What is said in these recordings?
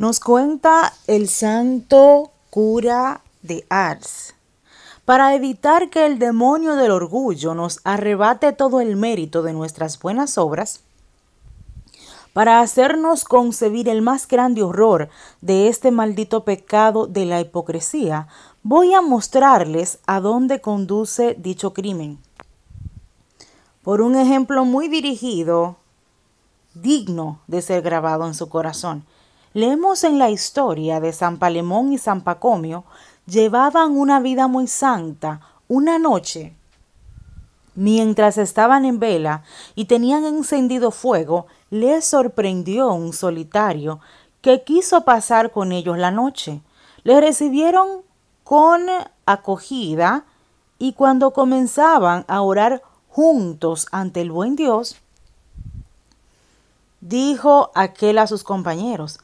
Nos cuenta el santo cura de Ars. Para evitar que el demonio del orgullo nos arrebate todo el mérito de nuestras buenas obras, para hacernos concebir el más grande horror de este maldito pecado de la hipocresía, voy a mostrarles a dónde conduce dicho crimen. Por un ejemplo muy dirigido, digno de ser grabado en su corazón. Leemos en la historia de San Palemón y San Pacomio, llevaban una vida muy santa. Una noche, mientras estaban en vela y tenían encendido fuego, les sorprendió un solitario que quiso pasar con ellos la noche. Les recibieron con acogida y cuando comenzaban a orar juntos ante el buen Dios, dijo aquel a sus compañeros,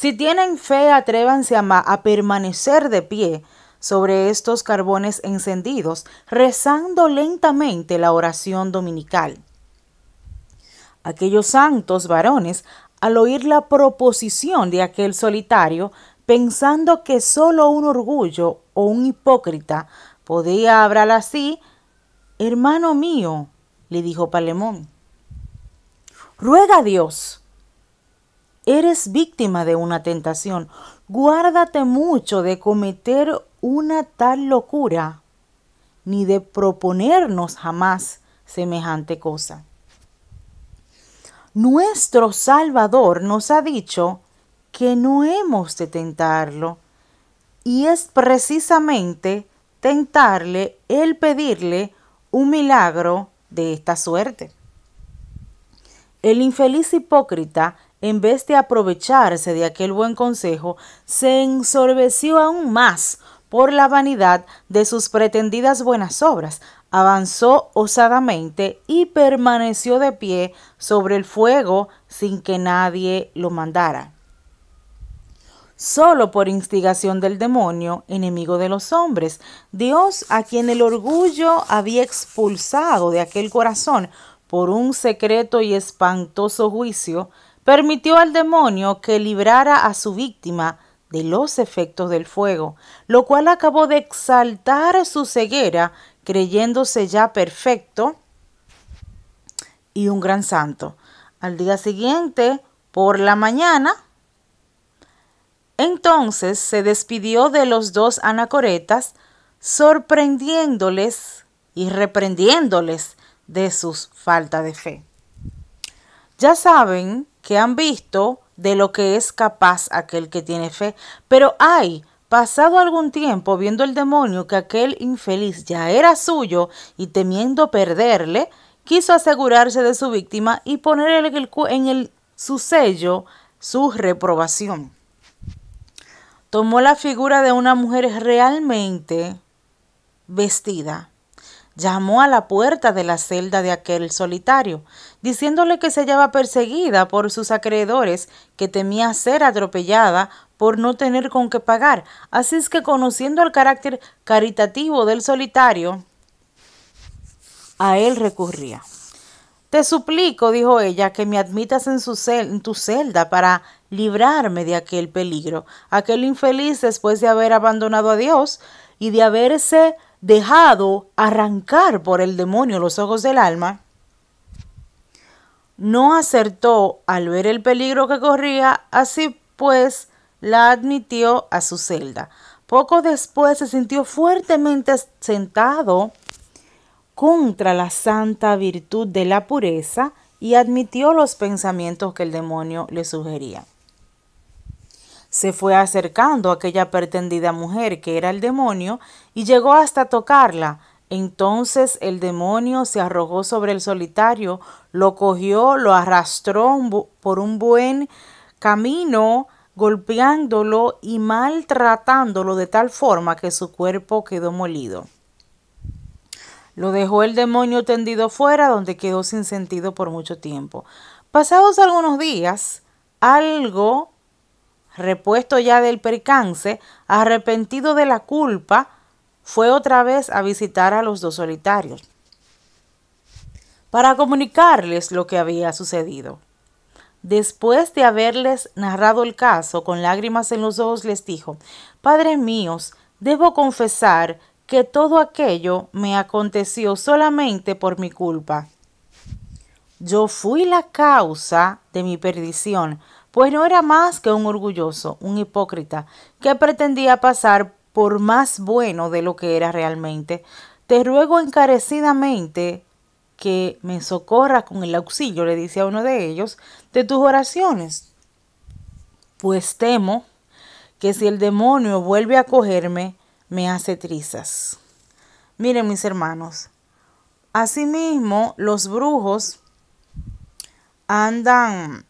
si tienen fe, atrévanse a, permanecer de pie sobre estos carbones encendidos, rezando lentamente la oración dominical. Aquellos santos varones, al oír la proposición de aquel solitario, pensando que solo un orgullo o un hipócrita podía hablar así, hermano mío, le dijo Palemón, ruega a Dios eres víctima de una tentación, guárdate mucho de cometer una tal locura, ni de proponernos jamás semejante cosa. Nuestro Salvador nos ha dicho que no hemos de tentarlo, y es precisamente tentarle el pedirle un milagro de esta suerte. El infeliz hipócrita en vez de aprovecharse de aquel buen consejo, se ensorbeció aún más por la vanidad de sus pretendidas buenas obras, avanzó osadamente y permaneció de pie sobre el fuego sin que nadie lo mandara. Solo por instigación del demonio, enemigo de los hombres, Dios, a quien el orgullo había expulsado de aquel corazón por un secreto y espantoso juicio, permitió al demonio que librara a su víctima de los efectos del fuego, lo cual acabó de exaltar su ceguera, creyéndose ya perfecto y un gran santo. Al día siguiente, por la mañana, entonces se despidió de los dos anacoretas, sorprendiéndoles y reprendiéndoles de sus falta de fe. Ya saben que han visto de lo que es capaz aquel que tiene fe. Pero hay, pasado algún tiempo, viendo el demonio que aquel infeliz ya era suyo y temiendo perderle, quiso asegurarse de su víctima y poner en, en el, su sello su reprobación. Tomó la figura de una mujer realmente vestida llamó a la puerta de la celda de aquel solitario, diciéndole que se hallaba perseguida por sus acreedores, que temía ser atropellada por no tener con qué pagar. Así es que conociendo el carácter caritativo del solitario, a él recurría. Te suplico, dijo ella, que me admitas en, su en tu celda para librarme de aquel peligro. Aquel infeliz, después de haber abandonado a Dios y de haberse dejado arrancar por el demonio los ojos del alma, no acertó al ver el peligro que corría, así pues la admitió a su celda. Poco después se sintió fuertemente sentado contra la santa virtud de la pureza y admitió los pensamientos que el demonio le sugería se fue acercando a aquella pretendida mujer que era el demonio y llegó hasta tocarla. Entonces el demonio se arrojó sobre el solitario, lo cogió, lo arrastró por un buen camino, golpeándolo y maltratándolo de tal forma que su cuerpo quedó molido. Lo dejó el demonio tendido fuera, donde quedó sin sentido por mucho tiempo. Pasados algunos días, algo repuesto ya del percance, arrepentido de la culpa, fue otra vez a visitar a los dos solitarios para comunicarles lo que había sucedido. Después de haberles narrado el caso, con lágrimas en los ojos les dijo, Padres míos, debo confesar que todo aquello me aconteció solamente por mi culpa. Yo fui la causa de mi perdición, pues no era más que un orgulloso, un hipócrita, que pretendía pasar por más bueno de lo que era realmente. Te ruego encarecidamente que me socorra con el auxilio, le dice a uno de ellos, de tus oraciones. Pues temo que si el demonio vuelve a cogerme, me hace trizas. Miren mis hermanos, asimismo los brujos andan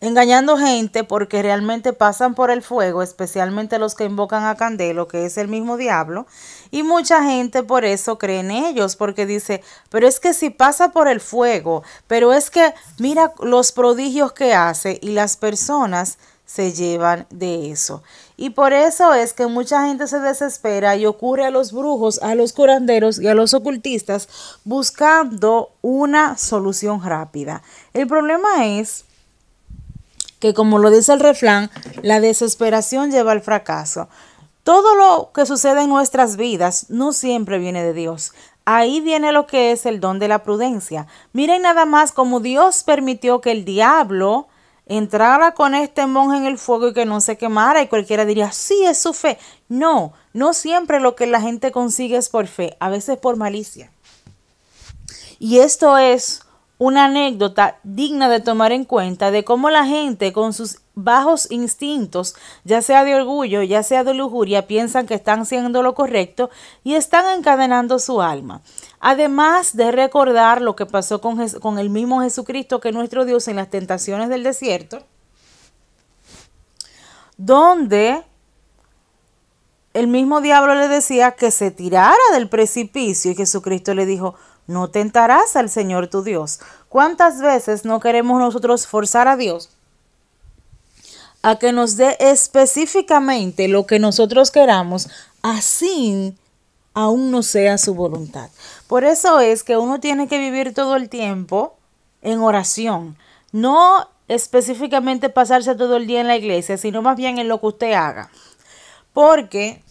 engañando gente porque realmente pasan por el fuego, especialmente los que invocan a Candelo, que es el mismo diablo, y mucha gente por eso cree en ellos, porque dice, pero es que si pasa por el fuego, pero es que mira los prodigios que hace y las personas se llevan de eso. Y por eso es que mucha gente se desespera y ocurre a los brujos, a los curanderos y a los ocultistas buscando una solución rápida. El problema es que como lo dice el refrán, la desesperación lleva al fracaso. Todo lo que sucede en nuestras vidas no siempre viene de Dios. Ahí viene lo que es el don de la prudencia. Miren nada más como Dios permitió que el diablo entrara con este monje en el fuego y que no se quemara y cualquiera diría, sí, es su fe. No, no siempre lo que la gente consigue es por fe, a veces por malicia. Y esto es una anécdota digna de tomar en cuenta de cómo la gente con sus bajos instintos, ya sea de orgullo, ya sea de lujuria, piensan que están haciendo lo correcto y están encadenando su alma. Además de recordar lo que pasó con, el mismo Jesucristo que nuestro Dios en las tentaciones del desierto, donde el mismo diablo le decía que se tirara del precipicio y Jesucristo le dijo, no tentarás al Señor tu Dios. ¿Cuántas veces no queremos nosotros forzar a Dios a que nos dé específicamente lo que nosotros queramos, así aún no sea su voluntad? Por eso es que uno tiene que vivir todo el tiempo en oración, no específicamente pasarse todo el día en la iglesia, sino más bien en lo que usted haga. Porque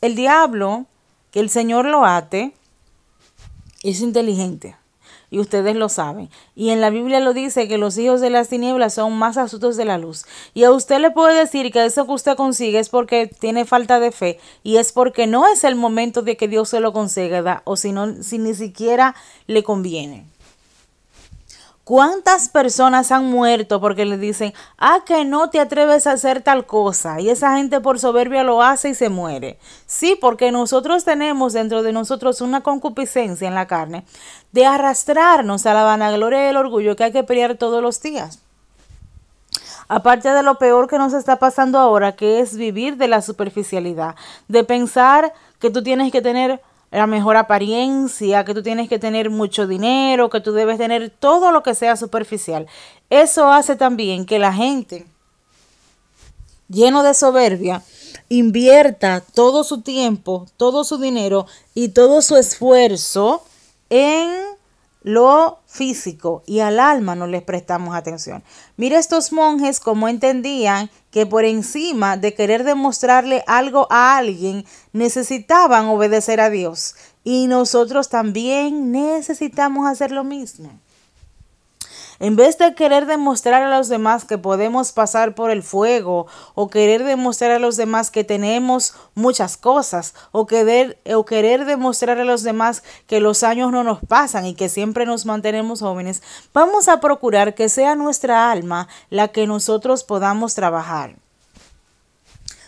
el diablo, que el Señor lo ate, es inteligente. Y ustedes lo saben. Y en la Biblia lo dice que los hijos de las tinieblas son más astutos de la luz. Y a usted le puede decir que eso que usted consigue es porque tiene falta de fe y es porque no es el momento de que Dios se lo da o si, no, si ni siquiera le conviene. ¿Cuántas personas han muerto porque le dicen, ah, que no te atreves a hacer tal cosa? Y esa gente por soberbia lo hace y se muere. Sí, porque nosotros tenemos dentro de nosotros una concupiscencia en la carne de arrastrarnos a la vanagloria y el orgullo que hay que pelear todos los días. Aparte de lo peor que nos está pasando ahora, que es vivir de la superficialidad, de pensar que tú tienes que tener la mejor apariencia, que tú tienes que tener mucho dinero, que tú debes tener todo lo que sea superficial. Eso hace también que la gente, lleno de soberbia, invierta todo su tiempo, todo su dinero y todo su esfuerzo en lo físico y al alma no les prestamos atención. Mira estos monjes como entendían que por encima de querer demostrarle algo a alguien, necesitaban obedecer a Dios. Y nosotros también necesitamos hacer lo mismo. En vez de querer demostrar a los demás que podemos pasar por el fuego o querer demostrar a los demás que tenemos muchas cosas o querer, o querer demostrar a los demás que los años no nos pasan y que siempre nos mantenemos jóvenes, vamos a procurar que sea nuestra alma la que nosotros podamos trabajar.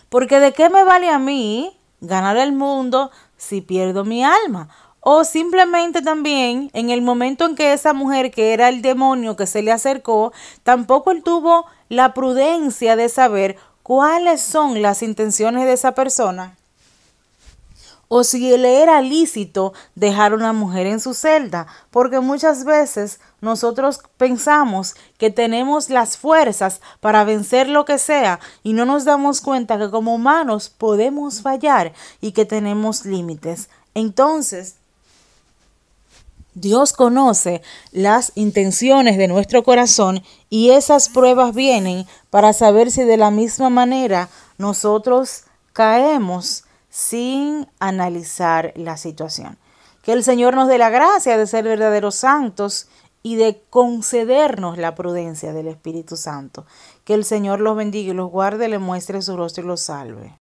Porque de qué me vale a mí ganar el mundo si pierdo mi alma? O simplemente también en el momento en que esa mujer, que era el demonio que se le acercó, tampoco él tuvo la prudencia de saber cuáles son las intenciones de esa persona. O si le era lícito dejar a una mujer en su celda, porque muchas veces nosotros pensamos que tenemos las fuerzas para vencer lo que sea y no nos damos cuenta que como humanos podemos fallar y que tenemos límites. Entonces, Dios conoce las intenciones de nuestro corazón y esas pruebas vienen para saber si de la misma manera nosotros caemos sin analizar la situación. Que el Señor nos dé la gracia de ser verdaderos santos y de concedernos la prudencia del Espíritu Santo. Que el Señor los bendiga y los guarde, le muestre su rostro y los salve.